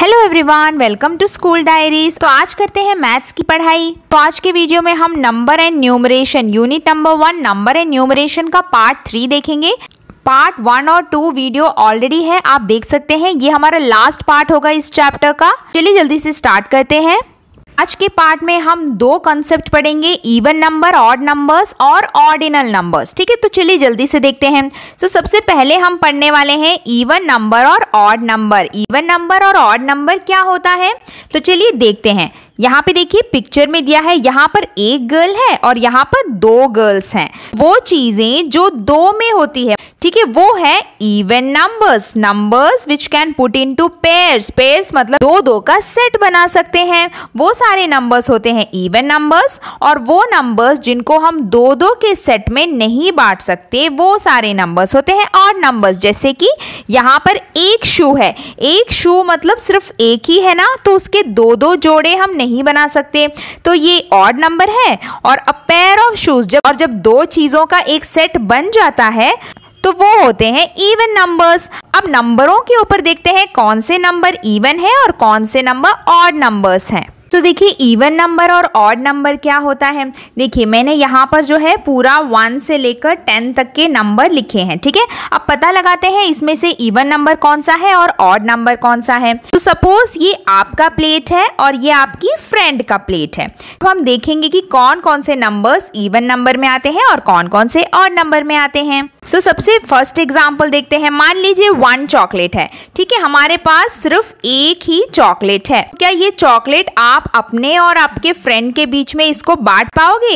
Hello everyone welcome to school diaries तो आज करते हैं मैथ्स की पढ़ाई तो आज के वीडियो में हम number and numeration unit number one number and numeration का पार्ट थ्री देखेंगे पार्ट वन और टू वीडियो ऑलरेडी है आप देख सकते हैं ये हमारा लास्ट पार्ट होगा इस चैप्टर का चलिए जल्दी से स्टार्ट करते हैं आज के पार्ट में हम दो कंसेप्ट पढ़ेंगे इवन नंबर ऑड नंबर्स और ऑर्डिनल नंबर्स ठीक है तो चलिए जल्दी से देखते हैं तो so, सबसे पहले हम पढ़ने वाले हैं इवन नंबर और ऑड नंबर इवन नंबर और ऑड नंबर क्या होता है तो चलिए देखते हैं यहाँ पे देखिए पिक्चर में दिया है यहाँ पर एक गर्ल है और यहाँ पर दो गर्ल्स हैं वो चीजें जो दो में होती है ठीक है वो है even numbers numbers which can put into pairs pairs मतलब दो दो का सेट बना सकते हैं वो सारे नंबर्स होते हैं इवन नंबर्स और वो नंबर्स जिनको हम दो दो के सेट में नहीं बांट सकते वो सारे नंबर्स होते हैं और नंबर्स जैसे कि यहाँ पर एक शू है एक शू मतलब सिर्फ एक ही है ना तो उसके दो दो जोड़े हम नहीं नहीं बना सकते तो ये ऑड नंबर है और अ पेयर ऑफ शूज जब और जब दो चीज़ों का एक सेट बन जाता है तो वो होते हैं इवन नंबर्स अब नंबरों के ऊपर देखते हैं कौन से नंबर इवन है और कौन से नंबर ऑड नंबर्स हैं तो देखिए इवन नंबर और ऑड नंबर क्या होता है देखिए मैंने यहाँ पर जो है पूरा वन से लेकर टेन तक के नंबर लिखे हैं ठीक है अब पता लगाते हैं इसमें से इवन नंबर कौन सा है और ऑड नंबर कौन सा है तो सपोज ये आपका प्लेट है और ये आपकी फ्रेंड का प्लेट है तो हम देखेंगे कि कौन कौन से नंबर्स इवन नंबर में आते हैं और कौन कौन से ऑड नंबर में आते हैं सो so, सबसे फर्स्ट एग्जाम्पल देखते हैं मान लीजिए वन चॉकलेट है ठीक है हमारे पास सिर्फ एक ही चॉकलेट है क्या ये चॉकलेट आप अपने और आपके फ्रेंड के बीच में इसको बांट पाओगे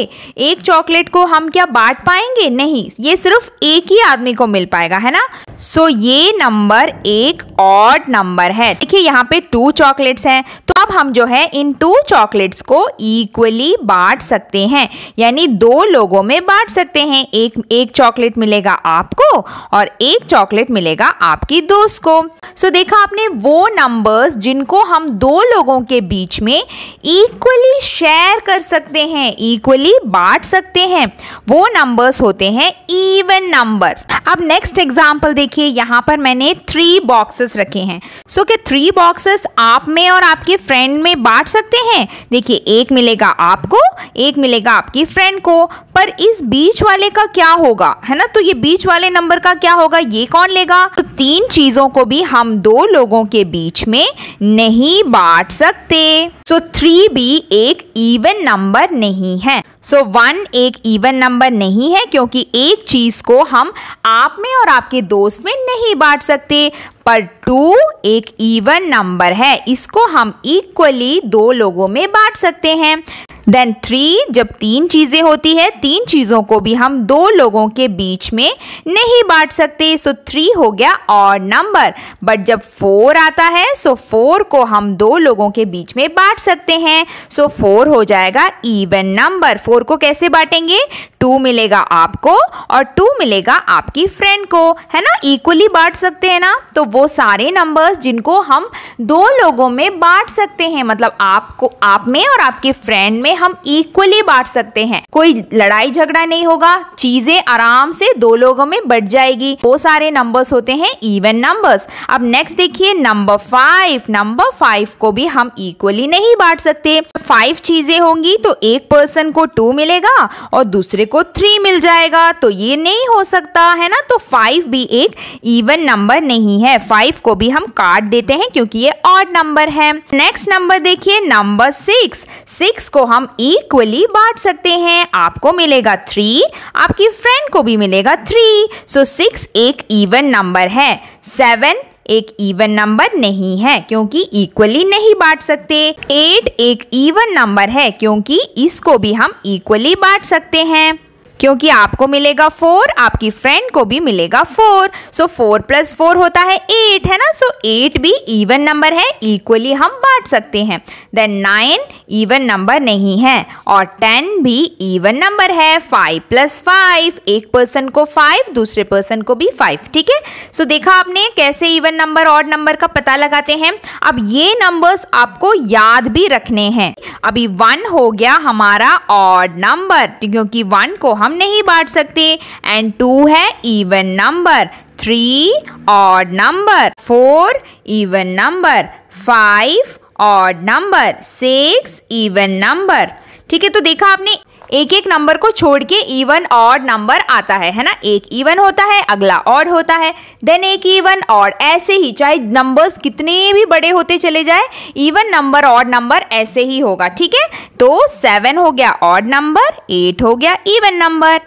एक चॉकलेट को हम क्या बांट पाएंगे नहीं ये सिर्फ एक ही आदमी को मिल पाएगा है ना सो so, ये नंबर एक ऑड नंबर है देखिए यहाँ पे टू चॉकलेट्स हैं तो अब हम जो है इन टू चॉकलेट्स को इक्वली बांट सकते हैं यानी दो लोगों में बांट सकते हैं एक एक चॉकलेट मिलेगा आपको और एक चॉकलेट मिलेगा आपकी दोस्त को सो so, देखा आपने वो नंबर्स जिनको हम दो लोगों के बीच में इक्वली शेयर कर सकते हैं इक्वली बांट सकते हैं वो नंबर्स होते हैं इवन नंबर अब नेक्स्ट एग्जाम्पल देखिए यहाँ पर मैंने थ्री बॉक्सेस रखे हैं सो so, क्या थ्री बॉक्सेस आप में और आपके फ्रेंड में बांट सकते हैं देखिए एक मिलेगा आपको एक मिलेगा आपकी फ्रेंड को पर इस बीच वाले का क्या होगा है ना तो ये बीच वाले नंबर का क्या होगा ये कौन लेगा तो तीन चीजों को भी हम दो लोगों के बीच में नहीं बांट सकते सो थ्री भी एक इवन नंबर नहीं है सो so, वन एक इवन नंबर नहीं है क्योंकि एक चीज़ को हम आप में और आपके दोस्त में नहीं बांट सकते पर टू एक इवन नंबर है इसको हम इक्वली दो लोगों में बांट सकते हैं देन थ्री जब तीन चीज़ें होती है तीन चीज़ों को भी हम दो लोगों के बीच में नहीं बांट सकते सो थ्री हो गया और नंबर बट जब फोर आता है सो फोर को हम दो लोगों के बीच में बांट बांट सकते हैं सो फोर हो जाएगा इवन नंबर फोर को कैसे बांटेंगे टू मिलेगा आपको और टू मिलेगा आपकी फ्रेंड को है ना इक्वली बांट सकते हैं ना तो वो सारे नंबर्स जिनको हम दो लोगों में बांट सकते हैं मतलब आपको आप में और आपकी फ्रेंड में हम इक्वली बांट सकते हैं कोई लड़ाई झगड़ा नहीं होगा चीजें आराम से दो लोगों में बढ़ जाएगी वो सारे नंबर्स होते हैं इवन नंबर्स अब नेक्स्ट देखिए नंबर फाइव नंबर फाइव को भी हम इक्वली नहीं नहीं बांट सकते फाइव चीजें होंगी तो एक पर्सन को टू मिलेगा और दूसरे को थ्री मिल जाएगा तो ये नहीं हो सकता है ना तो फाइव भी एक इवन नंबर नहीं है फाइव को भी हम काट देते हैं क्योंकि ये ऑड नंबर है नेक्स्ट नंबर देखिए नंबर सिक्स सिक्स को हम इक्वली बांट सकते हैं आपको मिलेगा थ्री आपकी फ्रेंड को भी मिलेगा थ्री सो सिक्स एक इवन नंबर है सेवन एक इवन नंबर नहीं है क्योंकि इक्वली नहीं बांट सकते एट एक इवन नंबर है क्योंकि इसको भी हम इक्वली बांट सकते हैं क्योंकि आपको मिलेगा फोर आपकी फ्रेंड को भी मिलेगा four so four plus four होता है एट है ना सो so, एट भी इवन नंबर है इक्वली हम बांट सकते हैं देन नाइन इवन नंबर नहीं है और टेन भी इवन नंबर है फाइव प्लस फाइव एक पर्सन को फाइव दूसरे पर्सन को भी फाइव ठीक है सो देखा आपने कैसे इवन नंबर और नंबर का पता लगाते हैं अब ये नंबर्स आपको याद भी रखने हैं अभी वन हो गया हमारा ऑड नंबर क्योंकि वन को हम हम नहीं बांट सकते एंड टू है even number three odd number four even number five odd number six even number ठीक है तो देखा आपने एक एक नंबर को छोड़ के इवन ऑड नंबर आता है है ना एक इवन होता है अगला ऑड होता है देन एक इवन ऑड ऐसे ही चाहे नंबर्स कितने भी बड़े होते चले जाए इवन नंबर ऑड नंबर ऐसे ही होगा ठीक है तो सेवन हो गया ऑड नंबर एट हो गया इवन नंबर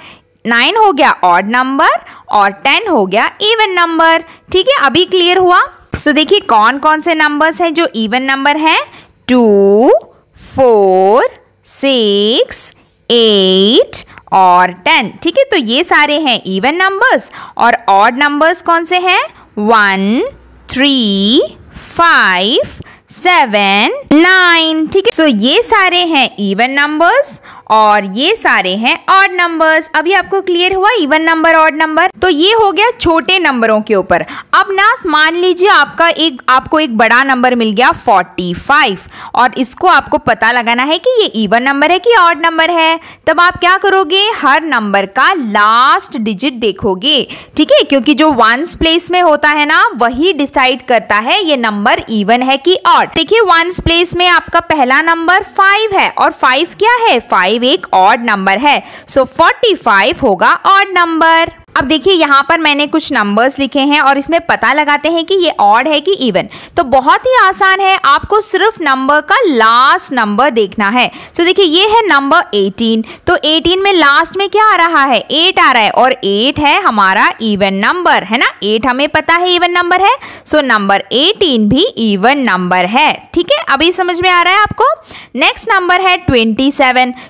नाइन हो गया ऑड नंबर और टेन हो गया इवन नंबर ठीक है अभी क्लियर हुआ सो so, देखिए कौन कौन से नंबर्स हैं जो इवन नंबर हैं टू फोर सिक्स एट और टेन ठीक है तो ये सारे हैं इवन नंबर्स और ऑड नंबर्स कौन से हैं one three five seven nine ठीक है सो तो ये सारे हैं इवन नंबर्स और ये सारे हैं ऑड नंबर्स अभी आपको क्लियर हुआ इवन नंबर ऑड नंबर तो ये हो गया छोटे नंबरों के ऊपर अब ना मान लीजिए आपका एक आपको एक बड़ा नंबर मिल गया 45 और इसको आपको पता लगाना है कि ये इवन नंबर है कि ऑड नंबर है तब आप क्या करोगे हर नंबर का लास्ट डिजिट देखोगे ठीक है क्योंकि जो वंस प्लेस में होता है ना वही डिसाइड करता है ये नंबर इवन है कि ऑड देखिए वंस प्लेस में आपका पहला नंबर फाइव है और फाइव क्या है फाइव फाइव एक ऑड नंबर है सो फोर्टी फाइव होगा ऑड नंबर अब देखिए यहाँ पर मैंने कुछ नंबर्स लिखे हैं और इसमें पता लगाते हैं कि ये ऑड है कि इवन तो बहुत ही आसान है आपको सिर्फ नंबर का लास्ट नंबर देखना है सो देखिए ये है नंबर 18 तो 18 में लास्ट में क्या आ रहा है 8 आ रहा है और 8 है हमारा इवन नंबर है ना 8 हमें पता है इवन नंबर है सो नंबर 18 भी इवन नंबर है ठीक है अभी समझ में आ रहा है आपको नेक्स्ट नंबर है ट्वेंटी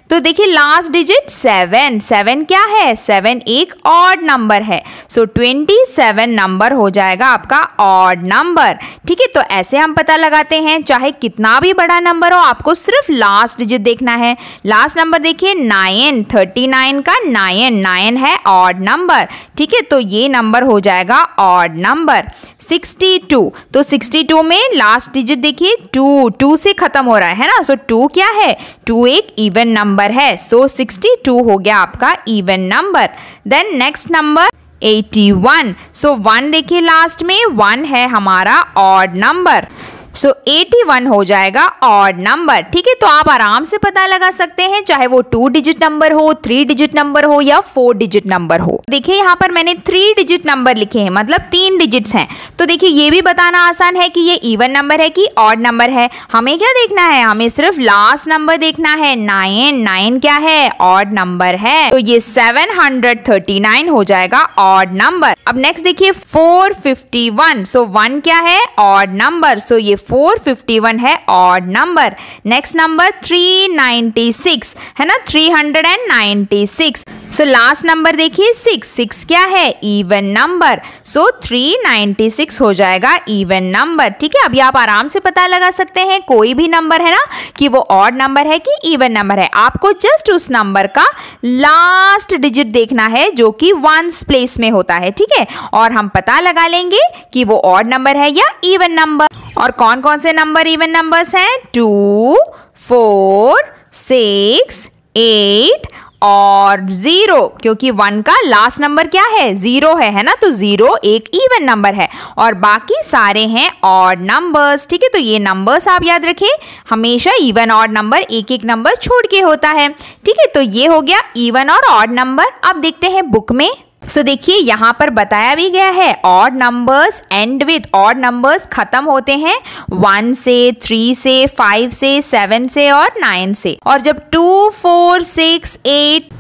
तो देखिए लास्ट डिजिट सेवन सेवन क्या है सेवन एक ऑड नंबर नंबर है सो ट्वेंटी सेवन नंबर हो जाएगा आपका ऑड नंबर ठीक है तो ऐसे हम पता लगाते हैं चाहे कितना भी बड़ा नंबर हो आपको सिर्फ लास्ट डिजिट देखना है लास्ट नंबर देखिए नाइन थर्टी नाइन का नाइन नाइन है ऑड नंबर ठीक है तो ये नंबर हो जाएगा ऑड नंबर सिक्सटी टू तो सिक्सटी टू में लास्ट डिजिट देखिए टू टू से ख़त्म हो रहा है ना सो so, टू क्या है टू एक इवन नंबर है सो सिक्सटी टू हो गया आपका even number then next number number 81 so so, one देखिए लास्ट में वन है हमारा odd number so eighty one हो जाएगा ऑड नंबर ठीक है तो आप आराम से पता लगा सकते हैं चाहे वो टू डिजिट नंबर हो थ्री डिजिट नंबर हो या फोर डिजिट नंबर हो देखिए यहाँ पर मैंने थ्री डिजिट नंबर लिखे हैं मतलब तीन डिजिट्स हैं तो देखिए ये भी बताना आसान है कि ये इवन नंबर है कि ऑड नंबर है हमें क्या देखना है हमें सिर्फ लास्ट नंबर देखना है नाइन नाइन क्या है ऑड नंबर है तो ये सेवन हंड्रेड थर्टी नाइन हो जाएगा ऑड नंबर अब नेक्स्ट देखिए four fifty one so one क्या है ऑड नंबर सो ये फोर फिफ्टी वन है odd number next number three ninety six है ना three hundred and ninety six so last number देखिए सिक्स सिक्स क्या है even number so three ninety six हो जाएगा इवन नंबर ठीक है अभी आप आराम से पता लगा सकते हैं कोई भी नंबर है ना कि वो ऑड नंबर है कि इवन नंबर है आपको जस्ट उस नंबर का लास्ट डिजिट देखना है जो कि वंस प्लेस में होता है ठीक है और हम पता लगा लेंगे कि वो ऑड नंबर है या इवन नंबर और कौन कौन कौन से नंबर इवन नंबर्स हैं टू फोर सिक्स एट और ज़ीरो क्योंकि वन का लास्ट नंबर क्या है ज़ीरो है है ना तो ज़ीरो एक इवन नंबर है और बाकी सारे हैं ऑड नंबर्स ठीक है तो ये नंबर्स आप याद रखें हमेशा इवन ऑड नंबर एक एक नंबर छोड़ के होता है ठीक है तो ये हो गया इवन और ऑड नंबर अब देखते हैं बुक में सो देखिए यहाँ पर बताया भी गया है और numbers end with odd numbers ख़त्म होते हैं वन से थ्री से फाइव से सेवन से और नाइन से और जब two four six eight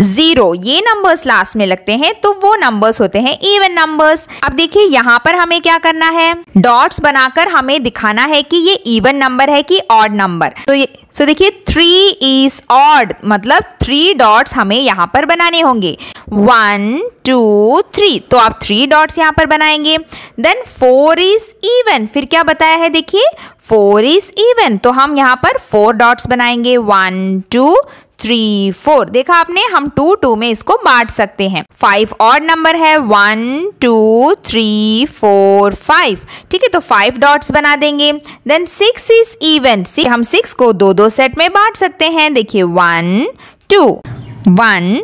zero ये नंबर्स लास्ट में लगते हैं तो वो नंबर्स होते हैं इवन नंबर्स अब देखिए यहाँ पर हमें क्या करना है डॉट्स बनाकर हमें दिखाना है कि ये इवन नंबर है कि ऑड नंबर तो ये सो so देखिए थ्री इज ऑड मतलब थ्री डॉट्स हमें यहाँ पर बनाने होंगे वन टू थ्री तो आप थ्री डॉट्स यहाँ पर बनाएंगे देन फोर इज इवन फिर क्या बताया है देखिए फोर इज इवन तो हम यहाँ पर फोर डॉट्स बनाएंगे वन टू थ्री फोर देखा आपने हम टू टू में इसको बांट सकते हैं फाइव और नंबर है one two three four five ठीक है तो फाइव डॉट्स बना देंगे देन सिक्स इज इवन हम सिक्स को दो दो सेट में बांट सकते हैं देखिए one two one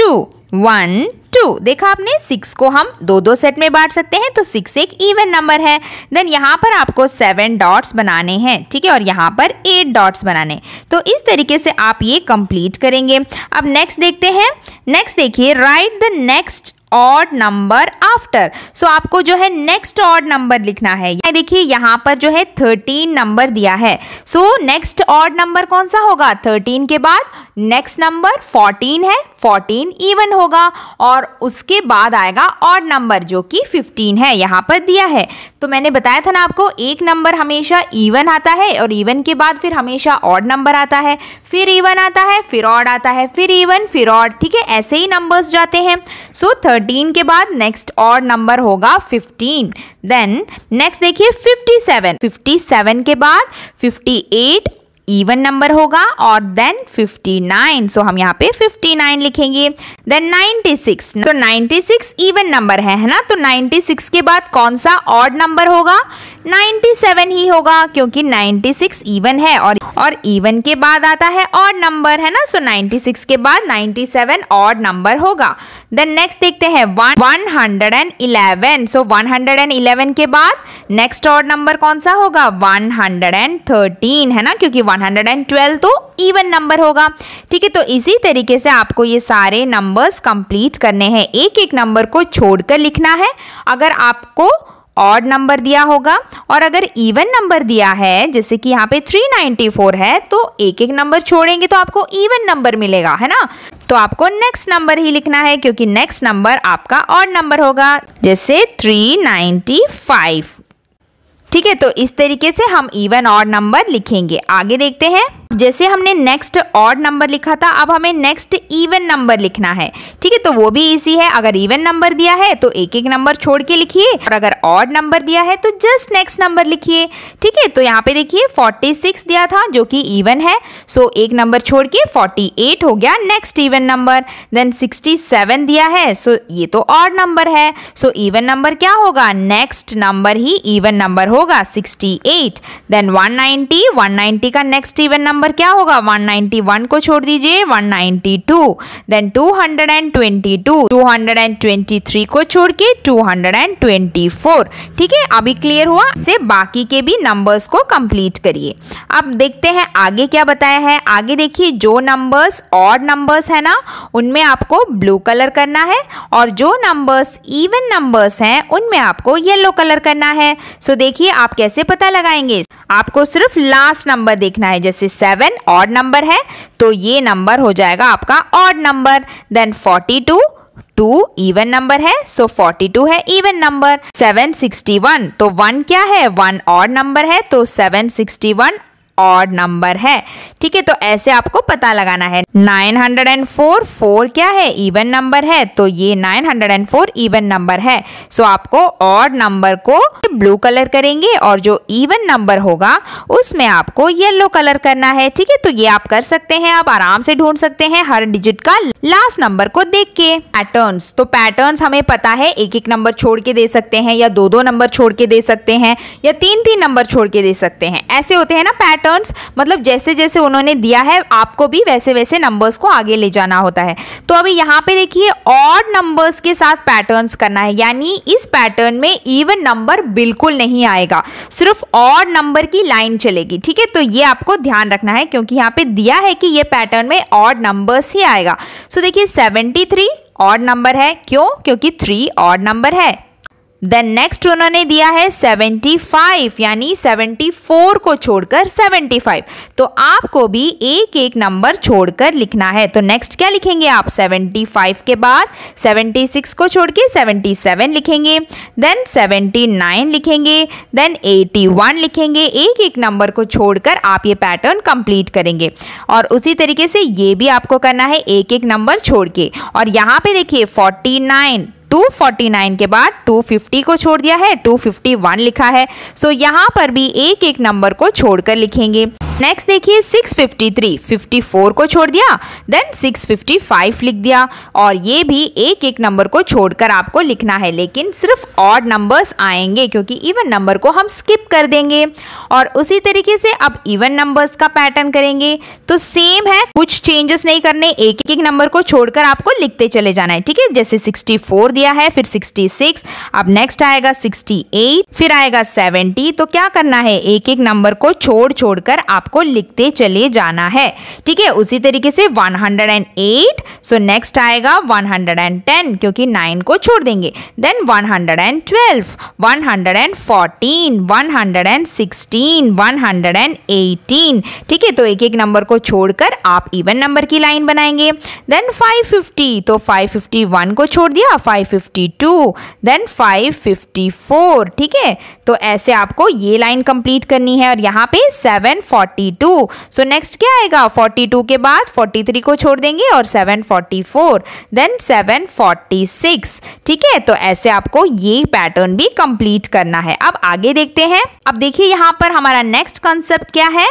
two one two देखा आपने सिक्स को हम दो दो सेट में बांट सकते हैं तो सिक्स एक इवन नंबर है देन यहाँ पर आपको सेवन डॉट्स बनाने हैं ठीक है और यहाँ पर एट डॉट्स बनाने तो इस तरीके से आप ये कंप्लीट करेंगे अब नेक्स्ट देखते हैं नेक्स्ट देखिए right the next odd number after so आपको जो है नेक्स्ट ऑड नंबर लिखना है देखिए यहाँ पर जो है थर्टीन नंबर दिया है सो नेक्स्ट ऑड नंबर कौन सा होगा थर्टीन के बाद नेक्स्ट नंबर फोर्टीन है फोर्टीन इवन होगा और उसके बाद आएगा ऑड नंबर जो कि फिफ्टीन है यहाँ पर दिया है तो मैंने बताया था ना आपको एक नंबर हमेशा इवन आता है और इवन के बाद फिर हमेशा ऑड नंबर आता है फिर इवन आता है फिर ऑड आता है फिर इवन फिर ऑड ठीक है ऐसे ही नंबर्स जाते हैं सो so, थर्टीन के बाद नेक्स्ट और नंबर होगा फिफ्टीन देन नेक्स्ट देखिए फिफ्टी सेवन फिफ्टी सेवन के बाद फिफ्टी एट इवन नंबर होगा और देन 59 सो so हम यहाँ पे 59 लिखेंगे देन 96 तो 96 इवन नंबर है है ना तो 96 के बाद कौन सा ऑड नंबर होगा 97 ही होगा क्योंकि 96 इवन है और और इवन के बाद आता है ऑड नंबर है ना सो so 96 के बाद 97 सेवन ऑड नंबर होगा देन नेक्स्ट देखते हैं one hundred and eleven so one hundred and eleven के बाद नेक्स्ट ऑड नंबर कौन सा होगा वन हंड्रेड एंड थर्टीन है ना क्योंकि 112 तो इवन नंबर होगा ठीक है तो इसी तरीके से आपको ये सारे नंबर्स कंप्लीट करने हैं एक एक नंबर को छोड़कर लिखना है अगर आपको ऑड नंबर दिया होगा और अगर इवन नंबर दिया है जैसे कि यहाँ पे 394 है तो एक एक नंबर छोड़ेंगे तो आपको इवन नंबर मिलेगा है ना तो आपको नेक्स्ट नंबर ही लिखना है क्योंकि नेक्स्ट नंबर आपका ऑड नंबर होगा जैसे 395 ठीक है तो इस तरीके से हम इवन और नंबर लिखेंगे आगे देखते हैं जैसे हमने नेक्स्ट ऑड नंबर लिखा था अब हमें नेक्स्ट इवन नंबर लिखना है ठीक है तो वो भी इसी है अगर इवन नंबर दिया है तो एक एक नंबर छोड़ के लिखिए और अगर ऑड नंबर दिया है तो जस्ट नेक्स्ट नंबर लिखिए ठीक है तो यहाँ पे देखिए 46 दिया था जो कि इवन है सो एक नंबर छोड़ के फोर्टी हो गया next even number then sixty दिया है सो ये तो ऑड नंबर है सो इवन नंबर क्या होगा नेक्स्ट नंबर ही इवन नंबर हो होगा 68 देन 190 190 का नेक्स्ट इवन नंबर क्या होगा 191 को छोड़ दीजिए 192 देन 222 223 को छोड़ के 224 ठीक है अभी क्लियर हुआ से बाकी के भी नंबर्स को कंप्लीट करिए अब देखते हैं आगे क्या बताया है आगे देखिए जो नंबर्स और नंबर्स है ना उनमें आपको ब्लू कलर करना है और जो नंबर्स इवन नंबर्स हैं उनमें आपको येलो कलर करना है सो so, देखिए देखिए आप कैसे पता लगाएंगे आपको सिर्फ लास्ट नंबर देखना है जैसे सेवन ऑड नंबर है तो ये नंबर हो जाएगा आपका odd number then forty two two even number है सो फोर्टी टू है even number seven sixty one तो वन क्या है वन ऑड नंबर है तो seven sixty one odd number है ठीक है तो ऐसे आपको पता लगाना है 904 4 क्या है इवन नंबर है तो ये 904 इवन नंबर है सो आपको ऑड नंबर को ब्लू कलर करेंगे और जो इवन नंबर होगा उसमें आपको येलो कलर करना है ठीक है तो ये आप कर सकते हैं आप आराम से ढूंढ सकते हैं हर डिजिट का लास्ट नंबर को देख के पैटर्न तो पैटर्न हमें पता है एक एक नंबर छोड़ के दे सकते हैं या दो दो नंबर छोड़ के दे सकते हैं या तीन तीन नंबर छोड़ के दे सकते हैं ऐसे होते हैं ना पैटर्न पैटर्न्स मतलब जैसे जैसे उन्होंने दिया है आपको भी वैसे वैसे नंबर्स को आगे ले जाना होता है तो अभी यहाँ पे देखिए ऑड नंबर्स के साथ पैटर्न्स करना है यानी इस पैटर्न में इवन नंबर बिल्कुल नहीं आएगा सिर्फ ऑड नंबर की लाइन चलेगी ठीक है तो ये आपको ध्यान रखना है क्योंकि यहाँ पे दिया है कि ये पैटर्न में ऑड नंबर्स ही आएगा सो देखिए सेवेंटी ऑड नंबर है क्यों क्योंकि थ्री ऑड नंबर है देन नेक्स्ट उन्होंने दिया है 75 यानी 74 को छोड़कर 75 तो आपको भी एक एक नंबर छोड़कर लिखना है तो नेक्स्ट क्या लिखेंगे आप 75 के बाद 76 को छोड़ के सेवेंटी लिखेंगे देन 79 लिखेंगे देन 81 लिखेंगे एक एक नंबर को छोड़कर आप ये पैटर्न कंप्लीट करेंगे और उसी तरीके से ये भी आपको करना है एक एक नंबर छोड़ के और यहाँ पे देखिए फोर्टी 249 के बाद 250 को छोड़ दिया है 251 लिखा है सो यहाँ पर भी एक एक नंबर को छोड़कर लिखेंगे नेक्स्ट देखिए 653 54 को छोड़ दिया देन 655 लिख दिया और ये भी एक एक नंबर को छोड़कर आपको लिखना है लेकिन सिर्फ और नंबर्स आएंगे क्योंकि इवन नंबर को हम स्किप कर देंगे और उसी तरीके से अब इवन नंबर्स का पैटर्न करेंगे तो सेम है कुछ चेंजेस नहीं करने एक एक नंबर को छोड़कर आपको लिखते चले जाना है ठीक है जैसे सिक्सटी दिया है फिर सिक्सटी अब नेक्स्ट आएगा सिक्सटी फिर आएगा सेवेंटी तो क्या करना है एक एक नंबर को छोड़ छोड़कर आप आपको लिखते चले जाना है ठीक है उसी तरीके से 108 सो so नेक्स्ट आएगा 110 क्योंकि 9 को छोड़ देंगे देन 112 114 116 118 ठीक है तो एक एक नंबर को छोड़कर आप इवन नंबर की लाइन बनाएंगे देन 550 तो 551 को छोड़ दिया 552 देन 554 ठीक है तो ऐसे आपको ये लाइन कंप्लीट करनी है और यहाँ पे 740 फोर्टी टू सो नेक्स्ट क्या आएगा फोर्टी टू के बाद फोर्टी थ्री को छोड़ देंगे और seven forty four then seven forty six ठीक है तो ऐसे आपको ये पैटर्न भी कंप्लीट करना है अब आगे देखते हैं अब देखिए यहाँ पर हमारा नेक्स्ट कॉन्सेप्ट क्या है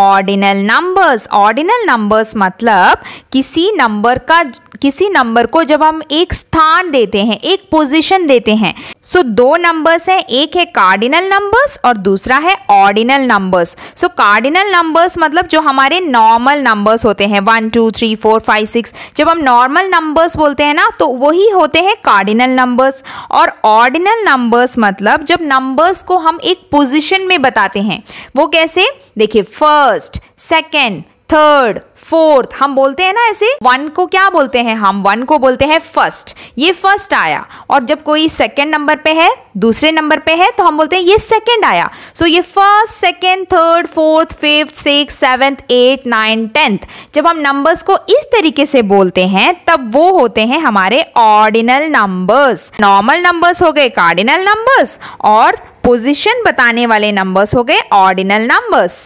ऑर्डिनल नंबर्स ऑर्डिनल नंबर्स मतलब किसी नंबर का किसी नंबर को जब हम एक स्थान देते हैं एक पोजीशन देते हैं सो so, दो नंबर्स हैं एक है कार्डिनल नंबर्स और दूसरा है ordinal numbers so cardinal numbers मतलब जो हमारे नॉर्मल नंबर्स होते हैं one two three four five six जब हम नॉर्मल नंबर्स बोलते हैं ना तो वही होते हैं कार्डिनल नंबर्स और ऑर्डिनल नंबर्स मतलब जब नंबर्स को हम एक पोजिशन में बताते हैं वो कैसे देखिए फर्स्ट सेकेंड थर्ड फोर्थ हम बोलते हैं ना ऐसे वन को क्या बोलते हैं हम वन को बोलते हैं फर्स्ट ये फर्स्ट आया और जब कोई सेकेंड नंबर पे है दूसरे नंबर पे है तो हम बोलते हैं ये सेकेंड आया सो so, ये first second third fourth fifth six seventh eight nine tenth जब हम नंबर्स को इस तरीके से बोलते हैं तब वो होते हैं हमारे ऑर्डिनल नंबर्स नॉर्मल नंबर्स हो गए कार्डिनल नंबर्स और पोजिशन बताने वाले नंबर्स हो गए ऑर्डिनल नंबर्स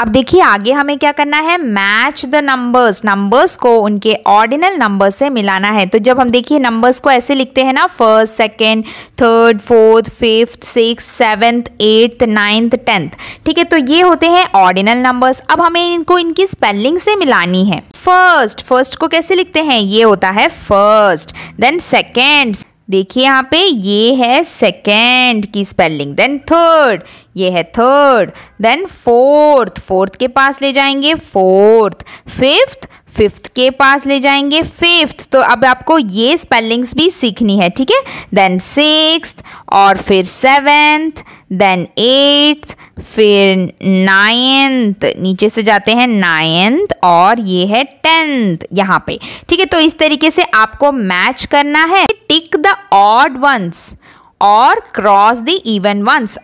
अब देखिए आगे हमें क्या करना है मैच द नंबर्स नंबर्स को उनके ऑर्डिनल नंबर से मिलाना है तो जब हम देखिए नंबर्स को ऐसे लिखते हैं ना first second third fourth fifth six seventh eighth ninth tenth ठीक है तो ये होते हैं ऑर्डिनल नंबर्स अब हमें इनको इनकी स्पेलिंग से मिलानी है फर्स्ट फर्स्ट को कैसे लिखते हैं ये होता है फर्स्ट देन सेकेंड देखिए यहाँ पे ये है सेकेंड की स्पेलिंग देन थर्ड ये है थर्ड देन फोर्थ फोर्थ के पास ले जाएंगे फोर्थ फिफ्थ फिफ्थ के पास ले जाएंगे फिफ्थ तो अब आपको ये स्पेलिंग्स भी सीखनी है ठीक है देन सिक्स और फिर सेवेंथ देन एट्थ फिर नाइन्थ नीचे से जाते हैं नाइन्थ और ये है टेंथ यहाँ पे ठीक है तो इस तरीके से आपको मैच करना है टिक द ऑड वंस और cross the even ones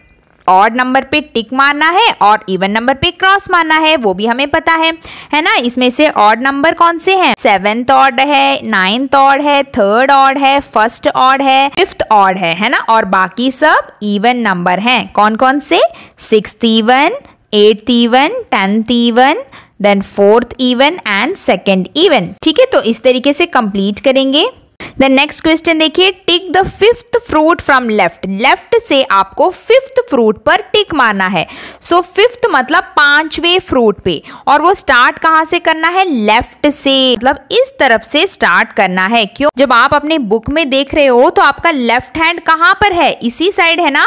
odd number पे टिक मारना है और इवन नंबर पे क्रॉस मारना है वो भी हमें पता है है ना इसमें से ऑड नंबर कौन से हैं सेवेंथ ऑड है नाइन्थ ऑड है थर्ड ऑड है फर्स्ट ऑड है फिफ्थ ऑड है है ना और बाकी सब इवन नंबर हैं कौन कौन से six even eight even tenth even then fourth even and second even ठीक है तो इस तरीके से कंप्लीट करेंगे द नेक्स्ट क्वेश्चन देखिए tick the fifth fruit from left left से आपको फिफ्थ फ्रूट पर टिक मारना है सो so, फिफ्थ मतलब पांचवे फ्रूट पे और वो स्टार्ट कहाँ से करना है लेफ्ट से मतलब इस तरफ से स्टार्ट करना है क्यों जब आप अपने बुक में देख रहे हो तो आपका लेफ्ट हैंड कहाँ पर है इसी साइड है ना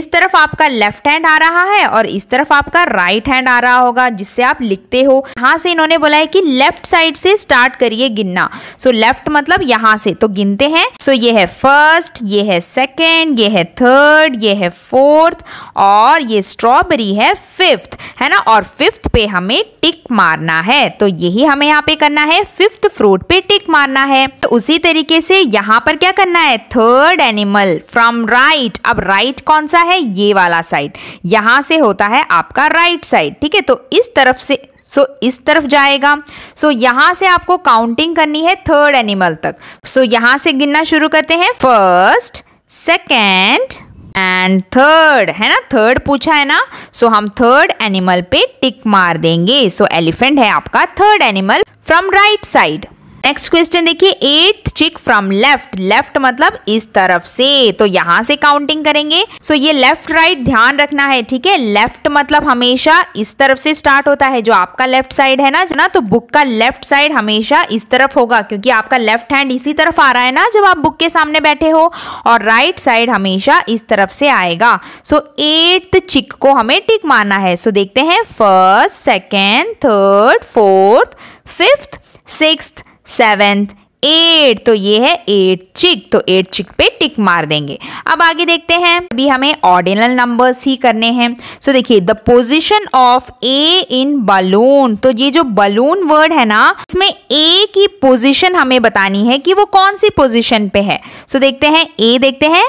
इस तरफ आपका लेफ्ट हैंड आ रहा है और इस तरफ आपका राइट हैंड आ रहा होगा जिससे आप लिखते हो यहाँ से इन्होंने बोला है कि लेफ्ट साइड से स्टार्ट करिए गिनना सो so, लेफ्ट मतलब यहाँ से तो गिनते हैं सो so, ये है फर्स्ट ये है सेकेंड ये है थर्ड ये है फोर्थ और ये स्ट्रॉबेरी है फिफ्थ है ना और फिफ्थ पे हमें टिक मारना है तो यही हमें यहाँ पे करना है फिफ्थ फ्रूट पे टिक मारना है तो उसी तरीके से यहाँ पर क्या करना है थर्ड एनिमल फ्रॉम राइट अब राइट right कौन सा है ये वाला साइड यहाँ से होता है आपका राइट right साइड ठीक है तो इस तरफ से सो so, इस तरफ जाएगा सो so, यहां से आपको काउंटिंग करनी है थर्ड एनिमल तक सो so, यहां से गिनना शुरू करते हैं फर्स्ट सेकेंड एंड थर्ड है ना थर्ड पूछा है ना सो so, हम थर्ड एनिमल पे टिक मार देंगे सो so, एलिफेंट है आपका third animal from right side next question देखिए eight chick from left left मतलब इस तरफ से तो यहाँ से काउंटिंग करेंगे सो so, ये लेफ्ट राइट right ध्यान रखना है ठीक है लेफ्ट मतलब हमेशा इस तरफ से स्टार्ट होता है जो आपका लेफ्ट साइड है ना ना तो बुक का लेफ्ट साइड हमेशा इस तरफ होगा क्योंकि आपका लेफ्ट हैंड इसी तरफ आ रहा है ना जब आप बुक के सामने बैठे हो और राइट right साइड हमेशा इस तरफ से आएगा सो एट चिक को हमें टिक मारना है सो so, देखते हैं first second third fourth fifth six seventh eight तो ये है एट चिक तो एट चिक पे टिक मार देंगे अब आगे देखते हैं अभी हमें ऑर्डिनल नंबर्स ही करने हैं सो देखिए the position of A in balloon तो ये जो बलून वर्ड है ना इसमें ए की पोजिशन हमें बतानी है कि वो कौन सी पोजिशन पे है सो देखते हैं ए देखते हैं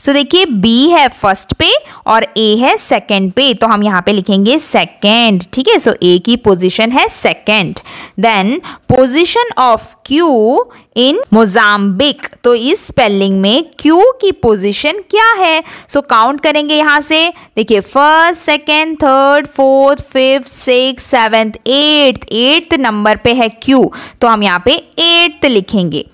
सो देखिए बी है फर्स्ट पे और ए है सेकेंड पे तो हम यहाँ पे लिखेंगे सेकेंड ठीक है सो ए की पोजिशन है second then position of Q in Mozambique तो इस स्पेलिंग में क्यू की पोजीशन क्या है सो so, काउंट करेंगे यहां से देखिए first second third fourth fifth six seventh eighth eighth number पे है क्यू तो हम यहाँ पे एट्थ लिखेंगे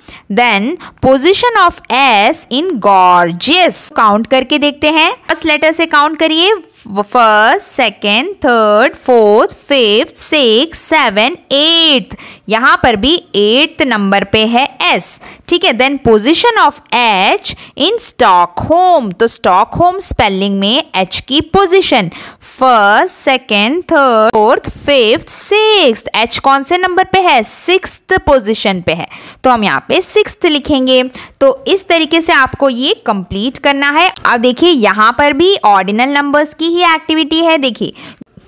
then position of S in gorgeous count करके देखते हैं फर्स्ट लेटर से काउंट करिए first second third fourth fifth six seven eighth यहाँ पर भी एट्थ नंबर पे है एस ठीक है then position of H in stock home तो स्टॉक होम स्पेलिंग में एच की पोजिशन first second third fourth fifth six H कौन से नंबर पे है सिक्स पोजिशन पे है तो हम यहाँ पे सिक्स लिखेंगे तो इस तरीके से आपको ये कंप्लीट करना है अब देखिए यहाँ पर भी ऑर्डिनल नंबर्स की ही एक्टिविटी है देखिए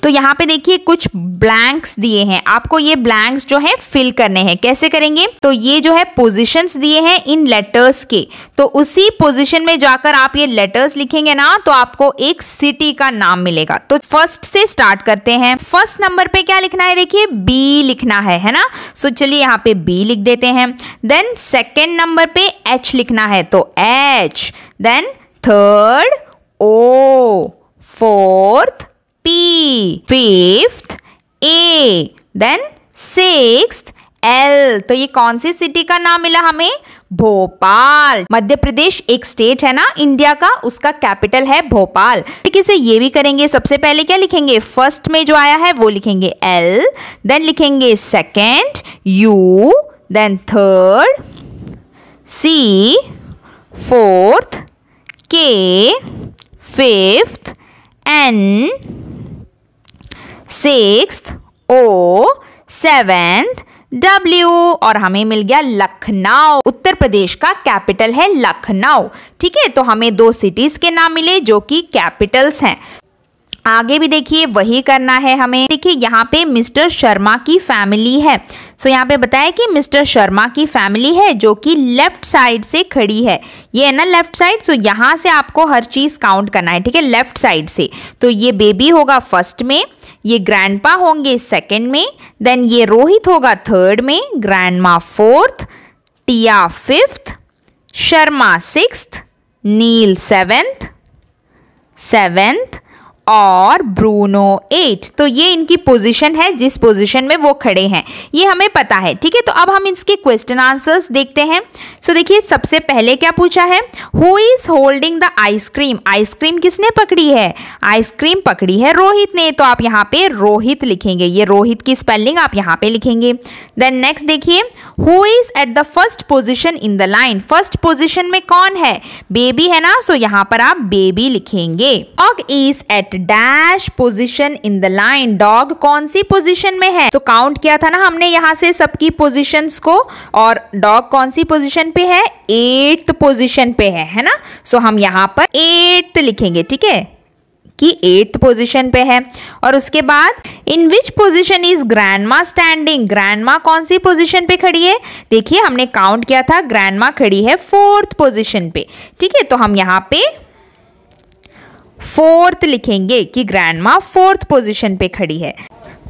तो यहाँ पे देखिए कुछ ब्लैंक्स दिए हैं आपको ये ब्लैंक्स जो है फिल करने हैं कैसे करेंगे तो ये जो है पोजिशन दिए हैं इन लेटर्स के तो उसी पोजिशन में जाकर आप ये लेटर्स लिखेंगे ना तो आपको एक सिटी का नाम मिलेगा तो फर्स्ट से स्टार्ट करते हैं फर्स्ट नंबर पे क्या लिखना है देखिए बी लिखना है है ना सो चलिए यहाँ पे बी लिख देते हैं देन सेकेंड नंबर पे एच लिखना है तो H then third O fourth P. Fifth, A. Then sixth, L. तो ये कौन सी सिटी का नाम मिला हमें भोपाल मध्य प्रदेश एक स्टेट है ना इंडिया का उसका कैपिटल है भोपाल ठीक से ये भी करेंगे सबसे पहले क्या लिखेंगे फर्स्ट में जो आया है वो लिखेंगे एल देन लिखेंगे second U then third C fourth K fifth N six O seventh W और हमें मिल गया लखनऊ उत्तर प्रदेश का कैपिटल है लखनऊ ठीक है तो हमें दो सिटीज के नाम मिले जो कि कैपिटल्स हैं आगे भी देखिए वही करना है हमें देखिए यहाँ पे मिस्टर शर्मा की फैमिली है सो यहाँ पे बताया कि मिस्टर शर्मा की फैमिली है जो कि लेफ्ट साइड से खड़ी है ये है ना लेफ्ट साइड सो यहाँ से आपको हर चीज़ काउंट करना है ठीक है लेफ्ट साइड से तो ये बेबी होगा फर्स्ट में ये ग्रैंडपा होंगे सेकंड में देन ये रोहित होगा थर्ड में grandma fourth Tia fifth Sharma sixth Neel seventh seventh और ब्रूनो एट तो ये इनकी पोजीशन है जिस पोजीशन में वो खड़े हैं ये हमें पता है ठीक है तो अब हम इसके क्वेश्चन आंसर्स देखते हैं सो so, देखिए सबसे पहले क्या पूछा है who is holding the ice cream ice cream किसने पकड़ी है आइसक्रीम पकड़ी है रोहित ने तो आप यहाँ पे रोहित लिखेंगे ये रोहित की स्पेलिंग आप यहाँ पे लिखेंगे देन नेक्स्ट देखिए who is at the first position in the line first position में कौन है बेबी है ना सो so यहाँ पर आप बेबी लिखेंगे dog is at dash position in the line dog कौन सी पोजिशन में है तो so, काउंट किया था ना हमने यहाँ से सबकी पोजिशन को और डॉग कौन सी पोजिशन पे है एट्थ पोजिशन पे है है ना सो so, हम यहाँ पर एट्थ लिखेंगे ठीक है कि एट्थ पोजिशन पे है और उसके बाद in which position is grandma standing grandma कौन सी पोजिशन पे खड़ी है देखिए हमने काउंट किया था ग्रैंडमा खड़ी है फोर्थ पोजिशन पे ठीक है तो हम यहाँ पे फोर्थ लिखेंगे कि ग्रैंड माँ फोर्थ पोजिशन पे खड़ी है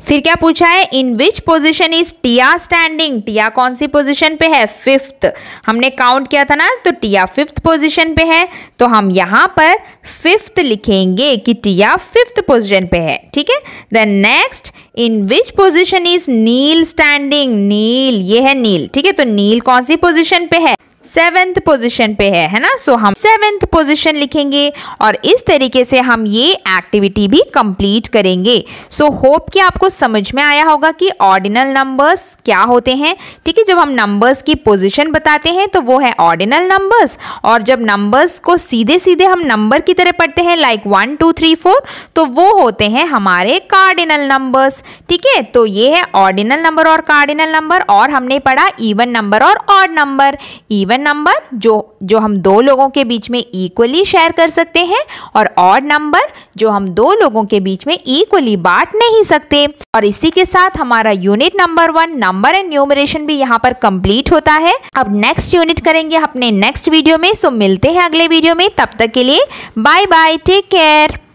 फिर क्या पूछा है in which position is Tia standing Tia कौन सी पोजिशन पे है फिफ्थ हमने काउंट किया था ना तो टिया फिफ्थ पोजिशन पे है तो हम यहाँ पर फिफ्थ लिखेंगे कि टिया फिफ्थ पोजिशन पे है ठीक है then next in which position is Neel standing Neel ये है नील ठीक है तो नील कौन सी पोजिशन पे है सेवेंथ पोजीशन पे है है ना सो so, हम सेवेंथ पोजीशन लिखेंगे और इस तरीके से हम ये एक्टिविटी भी कंप्लीट करेंगे सो so, होप कि आपको समझ में आया होगा कि ऑर्डिनल नंबर्स क्या होते हैं ठीक है जब हम नंबर्स की पोजीशन बताते हैं तो वो है ऑर्डिनल नंबर्स और जब नंबर्स को सीधे सीधे हम नंबर की तरह पढ़ते हैं like one two three four तो वो होते हैं हमारे कार्डिनल नंबर्स ठीक है तो ये है ऑर्डिनल नंबर और कार्डिनल नंबर और हमने पढ़ा इवन नंबर और odd number even even number जो जो हम दो लोगों के बीच में इक्वली शेयर कर सकते हैं और ऑड नंबर जो हम दो लोगों के बीच में इक्वली बांट नहीं सकते और इसी के साथ हमारा unit number one number and numeration भी यहाँ पर कंप्लीट होता है अब नेक्स्ट यूनिट करेंगे अपने नेक्स्ट वीडियो में सो मिलते हैं अगले वीडियो में तब तक के लिए बाय बाय टेक केयर